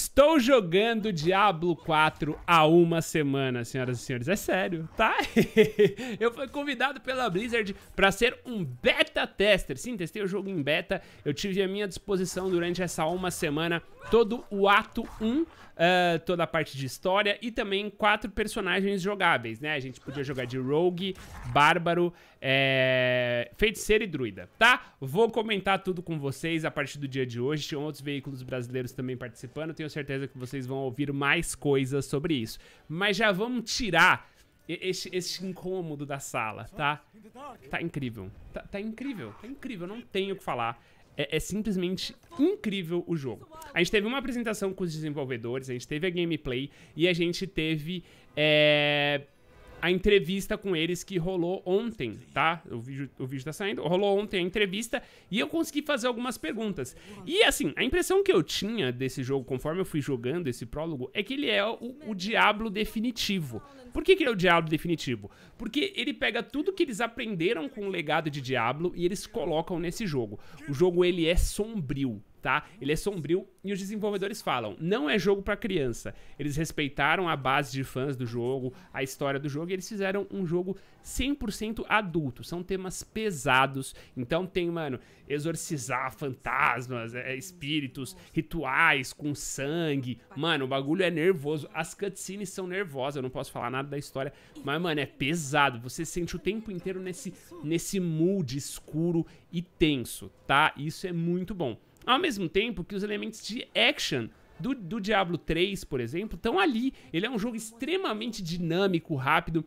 Estou jogando Diablo 4 há uma semana, senhoras e senhores. É sério, tá? eu fui convidado pela Blizzard para ser um beta tester. Sim, testei o jogo em beta. Eu tive à minha disposição durante essa uma semana todo o ato 1 uh, toda a parte de história e também quatro personagens jogáveis, né? A gente podia jogar de Rogue, Bárbaro, é... Feiticeiro e Druida, tá? Vou comentar tudo com vocês a partir do dia de hoje. Tinham outros veículos brasileiros também participando. Tenho certeza que vocês vão ouvir mais coisas sobre isso. Mas já vamos tirar este, incômodo da sala, tá? Tá incrível. Tá, tá incrível, tá incrível. Não tenho o que falar. É, é, simplesmente incrível o jogo. A gente teve uma apresentação com os desenvolvedores, a gente teve a gameplay e a gente teve... É a entrevista com eles que rolou ontem, tá? O vídeo, o vídeo tá saindo. Rolou ontem a entrevista e eu consegui fazer algumas perguntas. E assim, a impressão que eu tinha desse jogo, conforme eu fui jogando esse prólogo, é que ele é o, o diabo definitivo. Por que, que ele é o diabo definitivo? Porque ele pega tudo que eles aprenderam com o legado de Diablo e eles colocam nesse jogo. O jogo ele é sombrio tá? Ele é sombrio e os desenvolvedores falam, não é jogo para criança. Eles respeitaram a base de fãs do jogo, a história do jogo, e eles fizeram um jogo 100% adulto. São temas pesados, então tem, mano, exorcizar fantasmas, é, espíritos, rituais com sangue. Mano, o bagulho é nervoso. As cutscenes são nervosas, eu não posso falar nada da história, mas mano, é pesado. Você sente o tempo inteiro nesse nesse mood escuro e tenso, tá? Isso é muito bom. Ao mesmo tempo que os elementos de action do, do Diablo 3, por exemplo, estão ali. Ele é um jogo extremamente dinâmico, rápido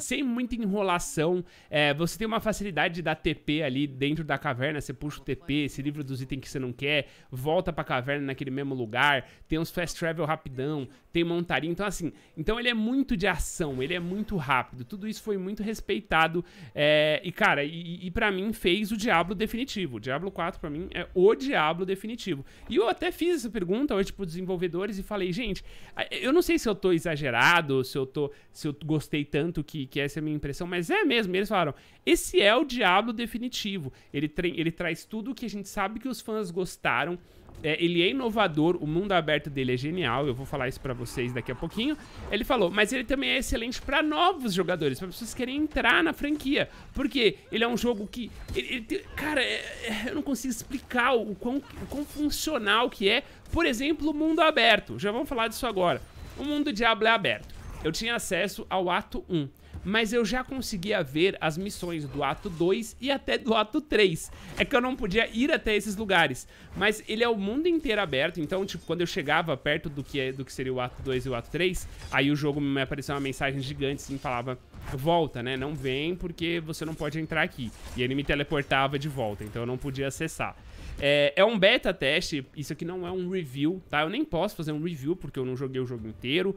sem muita enrolação. É, você tem uma facilidade de dar TP ali dentro da caverna, você puxa o TP, se livra dos itens que você não quer, volta pra caverna naquele mesmo lugar, tem uns fast travel rapidão, tem montaria, então assim, então ele é muito de ação, ele é muito rápido, tudo isso foi muito respeitado, é, e cara, e, e para mim fez o Diablo definitivo, o Diablo 4 para mim é o Diablo definitivo, e eu até fiz essa pergunta hoje pros desenvolvedores e falei, gente, eu não sei se eu tô exagerado, se eu tô, se eu gostei tanto que, que essa é a minha impressão, mas é mesmo, eles falaram, esse é o Diablo definitivo. Ele, ele traz tudo o que a gente sabe que os fãs gostaram, é, ele é inovador, o mundo aberto dele é genial, eu vou falar isso para vocês daqui a pouquinho. Ele falou, mas ele também é excelente para novos jogadores, para pessoas que querem entrar na franquia, porque ele é um jogo que, ele, ele cara, é, é, eu não consigo explicar o quão, o quão funcional que é, por exemplo, o mundo aberto, já vamos falar disso agora. O mundo do Diablo é aberto. Eu tinha acesso ao ato 1 mas eu já conseguia ver as missões do ato 2 e até do ato 3. É que eu não podia ir até esses lugares, mas ele é o mundo inteiro aberto, então, tipo, quando eu chegava perto do que, é, do que seria o ato 2 e o ato 3, aí o jogo me apareceu uma mensagem gigante, assim, falava volta, né? Não vem porque você não pode entrar aqui. E ele me é teleportava de volta, então eu não podia acessar. É, é, um beta teste, isso aqui não é um review, tá? Eu nem posso fazer um review porque eu não joguei o jogo inteiro uh,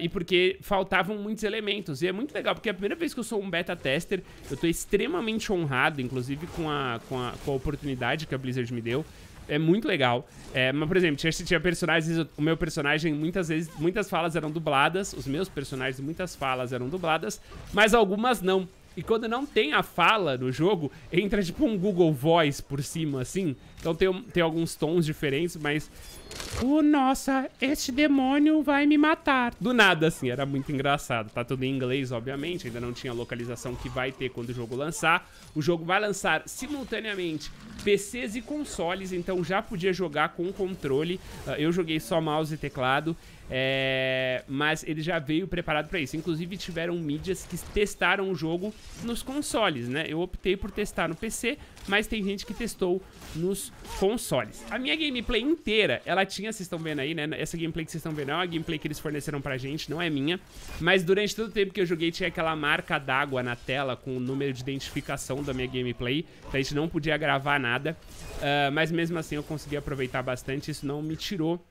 e porque faltavam muitos elementos. E é muito legal, porque é a primeira vez que eu sou um beta tester, eu tô extremamente honrado, inclusive com a, com a, com a oportunidade que a Blizzard me deu é muito legal. É, mas, por exemplo, tinha, tinha personagens. O meu personagem, muitas vezes, muitas falas eram dubladas. Os meus personagens, muitas falas eram dubladas, mas algumas não. E quando não tem a fala no jogo, entra tipo um Google Voice por cima, assim, então tem, tem alguns tons diferentes, mas... Oh, nossa, este demônio vai me matar. Do nada, assim, era muito engraçado. Tá tudo em inglês, obviamente, ainda não tinha localização que vai ter quando o jogo lançar. O jogo vai lançar simultaneamente PCs e consoles, então já podia jogar com controle. Ah, eu joguei só mouse e teclado. É, mas ele já veio preparado para isso. Inclusive tiveram mídias que testaram o jogo nos consoles, né? Eu optei por testar no PC mas tem gente que testou nos consoles. A minha gameplay inteira, ela tinha, vocês estão vendo aí, né? Essa gameplay que vocês estão vendo é uma gameplay que eles forneceram pra gente, não é minha. Mas durante todo o tempo que eu joguei, tinha aquela marca d'água na tela com o número de identificação da minha gameplay. Então a gente não podia gravar nada. Uh, mas mesmo assim eu consegui aproveitar bastante, isso não me tirou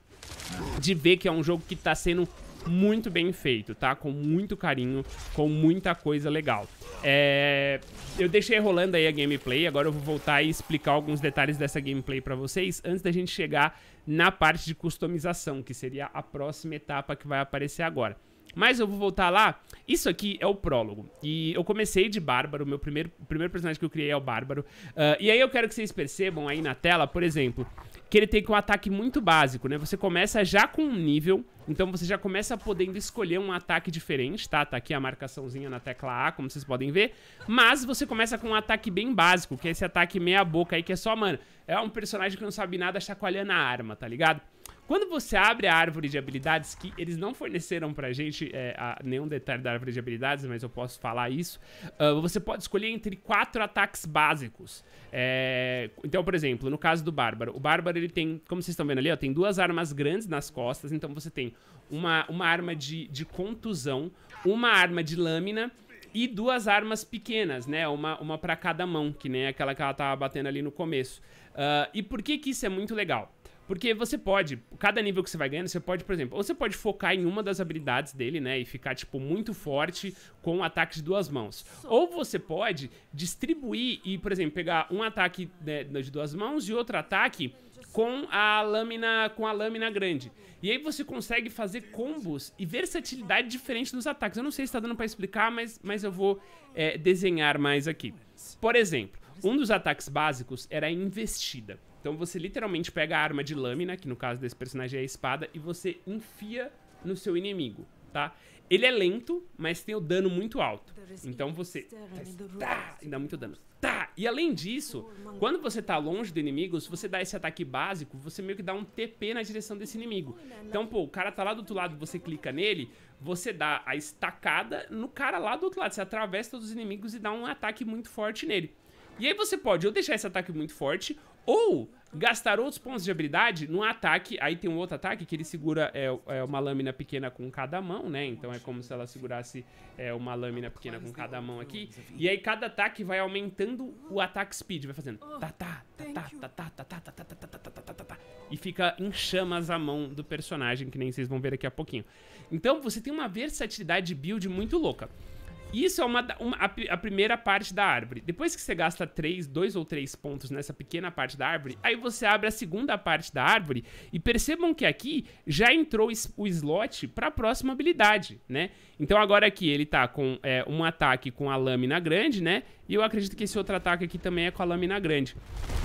de ver que é um jogo que está sendo muito bem feito, tá? Com muito carinho, com muita coisa legal. É... Eu deixei rolando aí a gameplay, agora eu vou voltar e explicar alguns detalhes dessa gameplay pra vocês, antes da gente chegar na parte de customização, que seria a próxima etapa que vai aparecer agora. Mas eu vou voltar lá. Isso aqui é o prólogo. E eu comecei de Bárbaro, meu primeiro, primeiro personagem que eu criei é o Bárbaro. Uh, e aí eu quero que vocês percebam aí na tela, por exemplo, que ele tem um ataque muito básico, né? Você começa já com um nível, então você já começa podendo escolher um ataque diferente, tá? Tá aqui a marcaçãozinha na tecla A, como vocês podem ver. Mas você começa com um ataque bem básico, que é esse ataque meia boca aí, que é só, mano, é um personagem que não sabe nada chacoalhando a arma, tá ligado? Quando você abre a árvore de habilidades, que eles não forneceram pra gente é, a, nenhum detalhe da árvore de habilidades, mas eu posso falar isso, uh, você pode escolher entre quatro ataques básicos. É, então, por exemplo, no caso do Bárbaro, o Bárbaro ele tem, como vocês estão vendo ali, ó, tem duas armas grandes nas costas, então você tem uma, uma arma de, de contusão, uma arma de lâmina e duas armas pequenas, né? Uma, uma para cada mão, que nem aquela que ela tava batendo ali no começo. Uh, e por que que isso é muito legal? Porque você pode, cada nível que você vai ganhando, você pode, por exemplo, ou você pode focar em uma das habilidades dele, né, e ficar, tipo, muito forte com um ataque de duas mãos. Ou você pode distribuir e, por exemplo, pegar um ataque né, de duas mãos e outro ataque com a lâmina com a lâmina grande. E aí você consegue fazer combos e versatilidade diferente dos ataques. Eu não sei se tá dando para explicar, mas, mas eu vou é, desenhar mais aqui. Por exemplo, um dos ataques básicos era a investida. Então você literalmente pega a arma de lâmina, que no caso desse personagem é a espada, e você enfia no seu inimigo, tá? Ele é lento, mas tem o dano muito alto. Então você tá, e dá muito dano. Tá. E além disso, quando você tá longe do inimigo, se você dá esse ataque básico, você meio que dá um TP na direção desse inimigo. Então, pô, o cara tá lá do outro lado, você clica nele, você dá a estacada no cara lá do outro lado, você atravessa todos os inimigos e dá um ataque muito forte nele. E aí você pode ou deixar esse ataque muito forte, ou gastar outros pontos de habilidade num ataque. Aí tem um outro ataque que ele segura é, é, uma lâmina pequena com cada mão, né? Então é como se ela segurasse é, uma lâmina pequena com cada mão aqui. E aí cada ataque vai aumentando o ataque speed, vai fazendo e fica em chamas a mão do personagem, que nem vocês vão ver aqui a pouquinho. Então você tem uma versatilidade de build muito louca. Isso é uma, uma a, a, primeira parte da árvore. Depois que você gasta três, dois ou três pontos nessa pequena parte da árvore, aí você abre a segunda parte da árvore e percebam que aqui já entrou o slot para a próxima habilidade, né? Então agora aqui ele tá com é, um ataque com a lâmina grande, né? E eu acredito que esse outro ataque aqui também é com a lâmina grande.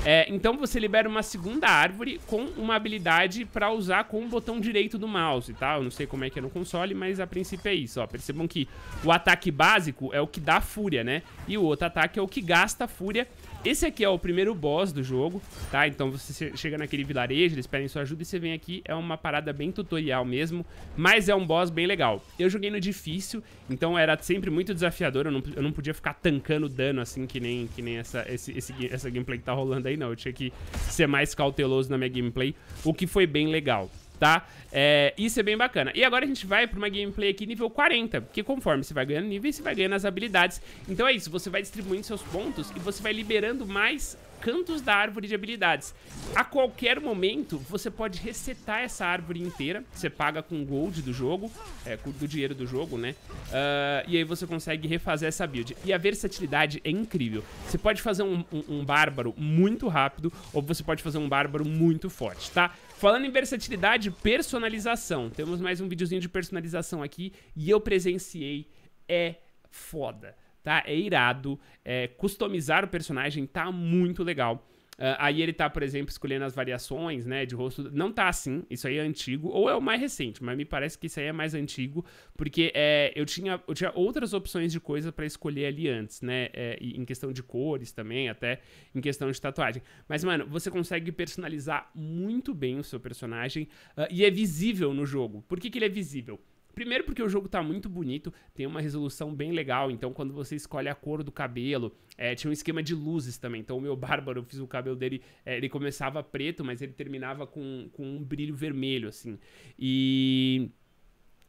É, então você libera uma segunda árvore com uma habilidade para usar com o botão direito do mouse, tá? Eu não sei como é que é no console, mas a princípio é isso, ó. Percebam que o ataque básico básico é o que dá fúria, né? E o outro ataque é o que gasta fúria. Esse aqui é o primeiro boss do jogo, tá? Então você chega naquele vilarejo, eles pedem sua ajuda e você vem aqui. É uma parada bem tutorial mesmo, mas é um boss bem legal. Eu joguei no difícil, então era sempre muito desafiador. Eu não, eu não podia ficar tancando dano assim que nem, que nem essa, esse, esse, essa gameplay que tá rolando aí, não. Eu tinha que ser mais cauteloso na minha gameplay, o que foi bem legal tá? É, isso é bem bacana. E agora a gente vai pra uma gameplay aqui nível 40, porque conforme você vai ganhando nível, você vai ganhando as habilidades. Então é isso, você vai distribuindo seus pontos e você vai liberando mais cantos da árvore de habilidades. A qualquer momento, você pode resetar essa árvore inteira. Você paga com gold do jogo, é, do dinheiro do jogo, né? Uh, e aí você consegue refazer essa build. E a versatilidade é incrível. Você pode fazer um, um, um bárbaro muito rápido, ou você pode fazer um bárbaro muito forte, tá? Falando em versatilidade, personalização. Temos mais um videozinho de personalização aqui e eu presenciei. É foda, tá? É irado. É, customizar o personagem tá muito legal. Ah, aí ele tá, por exemplo, escolhendo as variações, né, de rosto. Não tá assim, isso aí é antigo, ou é o mais recente, mas me parece que isso aí é mais antigo, porque é, eu, tinha, eu tinha outras opções de coisa para escolher ali antes, né, é, em questão de cores também, até em questão de tatuagem. Mas, mano, você consegue personalizar muito bem o seu personagem uh, e é visível no jogo. Por que, que ele é visível? Primeiro porque o jogo tá muito bonito, tem uma resolução bem legal, então quando você escolhe a cor do cabelo, é, tinha um esquema de luzes também, então o meu bárbaro, eu fiz o cabelo dele, é, ele começava preto, mas ele terminava com, com um brilho vermelho, assim. E...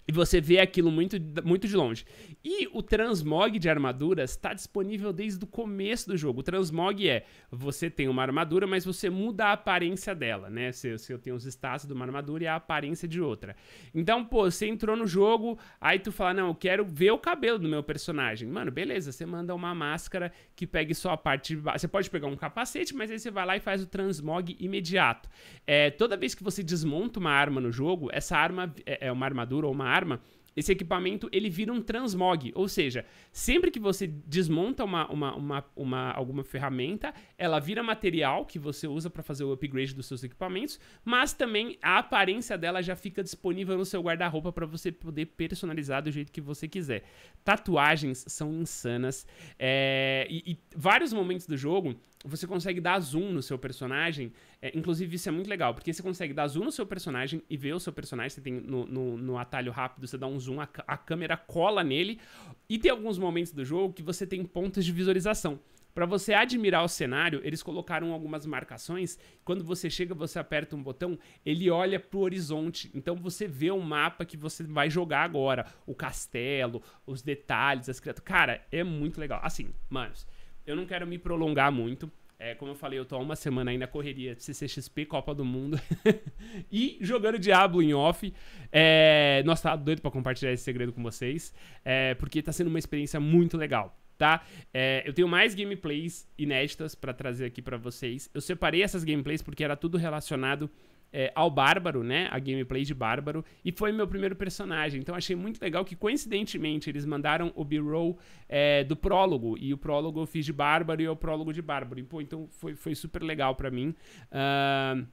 E você vê aquilo muito, muito de longe. E o transmog de armaduras está disponível desde o começo do jogo. O transmog é você tem uma armadura, mas você muda a aparência dela, né? Se, se eu tenho os status de uma armadura e a aparência de outra. Então, pô, você entrou no jogo, aí tu fala, não, eu quero ver o cabelo do meu personagem. Mano, beleza, você manda uma máscara que pegue só a parte de baixo. Você pode pegar um capacete, mas aí você vai lá e faz o transmog imediato. É, toda vez que você desmonta uma arma no jogo, essa arma é, é uma armadura ou uma arma, esse equipamento ele vira um transmog, ou seja, sempre que você desmonta uma, uma, uma, uma alguma ferramenta, ela vira material que você usa para fazer o upgrade dos seus equipamentos, mas também a aparência dela já fica disponível no seu guarda-roupa para você poder personalizar do jeito que você quiser. Tatuagens são insanas é, e, e vários momentos do jogo você consegue dar zoom no seu personagem. É, inclusive, isso é muito legal, porque você consegue dar zoom no seu personagem e ver o seu personagem. Você tem no, no, no atalho rápido, você dá um zoom, a, a, câmera cola nele. E tem alguns momentos do jogo que você tem pontos de visualização. Para você admirar o cenário, eles colocaram algumas marcações. Quando você chega, você aperta um botão, ele olha pro horizonte. Então você vê o um mapa que você vai jogar agora, o castelo, os detalhes, as criaturas. Cara, é muito legal. Assim, manos. Eu não quero me prolongar muito. É, como eu falei, eu tô há uma semana ainda correria CCXP, Copa do Mundo. e jogando Diablo em off. É, nossa, tá doido pra compartilhar esse segredo com vocês. É, porque tá sendo uma experiência muito legal, tá? É, eu tenho mais gameplays inéditas para trazer aqui para vocês. Eu separei essas gameplays porque era tudo relacionado é, ao Bárbaro, né? A gameplay de Bárbaro. E foi meu primeiro personagem. Então achei muito legal que, coincidentemente, eles mandaram o B-roll é, do prólogo. E o prólogo eu fiz de Bárbaro e é o prólogo de Bárbaro. E, pô, então foi, foi super legal para mim. Uh...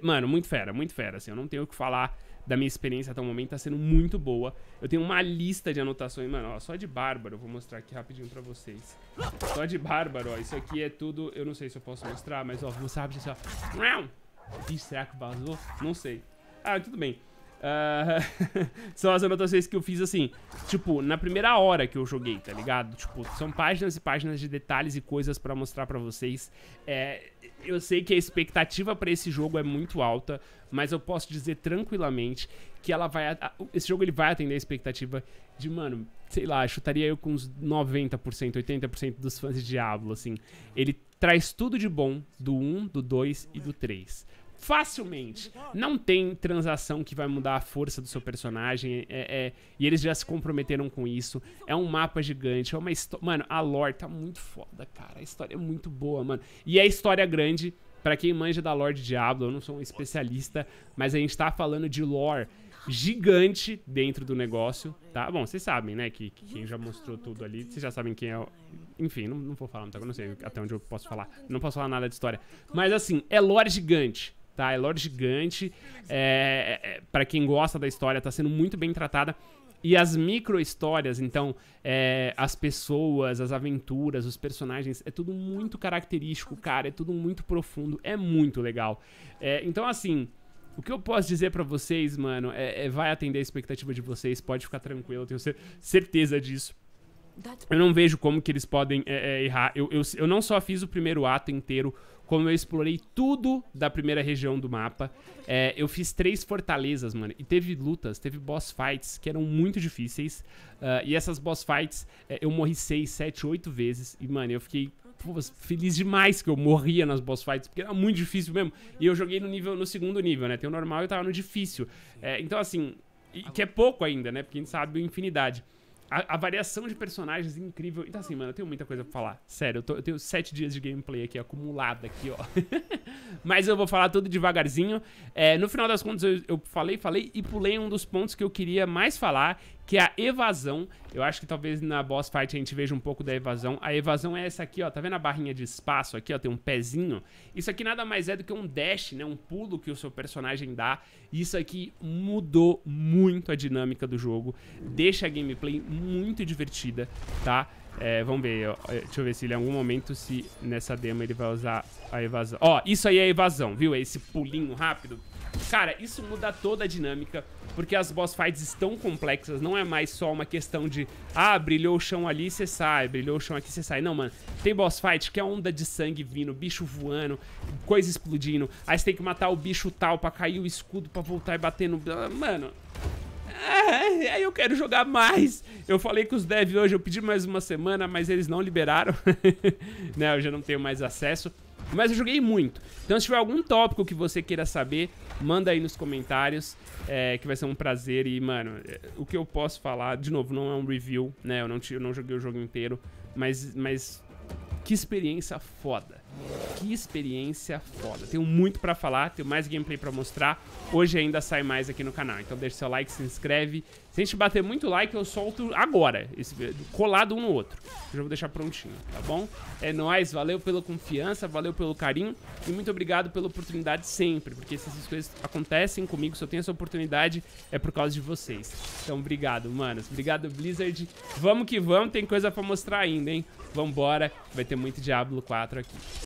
Mano, muito fera, muito fera. Assim, eu não tenho o que falar da minha experiência até o momento. Tá sendo muito boa. Eu tenho uma lista de anotações, mano. Ó, só de Bárbaro. Vou mostrar aqui rapidinho pra vocês. Só de Bárbaro, ó. Isso aqui é tudo. Eu não sei se eu posso mostrar, mas ó, vou mostrar rapidinho. Ó será que vazou? Não sei. Ah, tudo bem. Uh, são as anotações que eu fiz assim, tipo, na primeira hora que eu joguei, tá ligado? Tipo, são páginas e páginas de detalhes e coisas para mostrar para vocês. É, eu sei que a expectativa para esse jogo é muito alta, mas eu posso dizer tranquilamente que ela vai esse jogo ele vai atender a expectativa de, mano, sei lá, chutaria eu com uns 90%, 80% dos fãs de Diablo, assim. Ele Traz tudo de bom do 1, do 2 e do 3. Facilmente. Não tem transação que vai mudar a força do seu personagem. É, é, é, e eles já se comprometeram com isso. É um mapa gigante. É uma história. Mano, a lore tá muito foda, cara. A história é muito boa, mano. E é história grande. Pra quem manja da lore de Diablo, eu não sou um especialista, mas a gente tá falando de lore gigante dentro do negócio, tá? Bom, vocês sabem, né, que, que, quem já mostrou tudo ali, vocês já sabem quem é. O... Enfim, não, não vou falar não coisa, não sei até onde eu posso falar. Não posso falar nada de história. Mas assim, é lore gigante, tá? É lore gigante. É, é, é para quem gosta da história, tá sendo muito bem tratada. E as micro-histórias, então, é, as pessoas, as aventuras, os personagens, é tudo muito característico, cara, é tudo muito profundo, é muito legal. É, então, assim, o que eu posso dizer para vocês, mano, é, é, vai atender a expectativa de vocês, pode ficar tranquilo, eu tenho certeza disso. Eu não vejo como que eles podem é, é, errar. Eu, eu, eu não só fiz o primeiro ato inteiro, como eu explorei tudo da primeira região do mapa. É, eu fiz três fortalezas, mano, e teve lutas, teve boss fights que eram muito difíceis. Uh, e essas boss fights, é, eu morri seis, sete, oito vezes. E, mano, eu fiquei feliz demais que eu morria nas boss fights, porque era muito difícil mesmo. E eu joguei no nível no segundo nível, né? Tem o normal e eu tava no difícil. É, então, assim, e, que é pouco ainda, né? Porque a gente sabe infinidade. A, a, variação de personagens é incrível. Então, assim, mano, eu tenho muita coisa pra falar. Sério, eu, tô, eu tenho sete dias de gameplay aqui, acumulado aqui, ó. Mas eu vou falar tudo devagarzinho. É, no final das contas, eu, eu, falei, falei e pulei um dos pontos que eu queria mais falar, que é a evasão. Eu acho que talvez na boss fight a gente veja um pouco da evasão. A evasão é essa aqui, ó. Tá vendo a barrinha de espaço aqui, ó? Tem um pezinho. Isso aqui nada mais é do que um dash, né? Um pulo que o seu personagem dá. Isso aqui mudou muito a dinâmica do jogo. Deixa a gameplay muito divertida, tá? É, vamos ver, é, deixa eu ver se ele em algum momento, se nessa demo ele vai usar a evasão. Ó, isso aí é evasão, viu? É esse pulinho rápido Cara, isso muda toda a dinâmica, porque as boss fights estão complexas, não é mais só uma questão de ah, brilhou o chão ali, você sai, brilhou o chão aqui, você sai. Não, mano, tem boss fight que é onda de sangue vindo, bicho voando, coisa explodindo, aí você tem que matar o bicho tal pra cair o escudo pra voltar e bater no... Mano... Ah, aí eu quero jogar mais. Eu falei com os devs hoje, eu pedi mais uma semana, mas eles não liberaram. né, eu já não tenho mais acesso. Mas eu joguei muito. Então, se tiver algum tópico que você queira saber, manda aí nos comentários, é, que vai ser um prazer. E, mano, é, o que eu posso falar, de novo, não é um review, né? Eu não, eu não joguei o jogo inteiro, mas, mas que experiência foda. Que experiência foda. Tenho muito pra falar, tenho mais gameplay pra mostrar. Hoje ainda sai mais aqui no canal. Então deixa seu like, se inscreve. Se a gente bater muito like, eu solto agora. Esse, colado um no outro. Eu já vou deixar prontinho, tá bom? É nóis, valeu pela confiança, valeu pelo carinho. E muito obrigado pela oportunidade sempre. Porque se essas coisas acontecem comigo, se eu tenho essa oportunidade, é por causa de vocês. Então obrigado, manos. Obrigado, Blizzard. Vamos que vamos, tem coisa pra mostrar ainda, hein? Vambora, vai ter muito Diablo 4 aqui.